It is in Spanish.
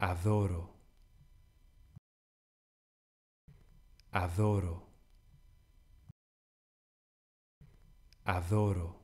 adoro, adoro, adoro.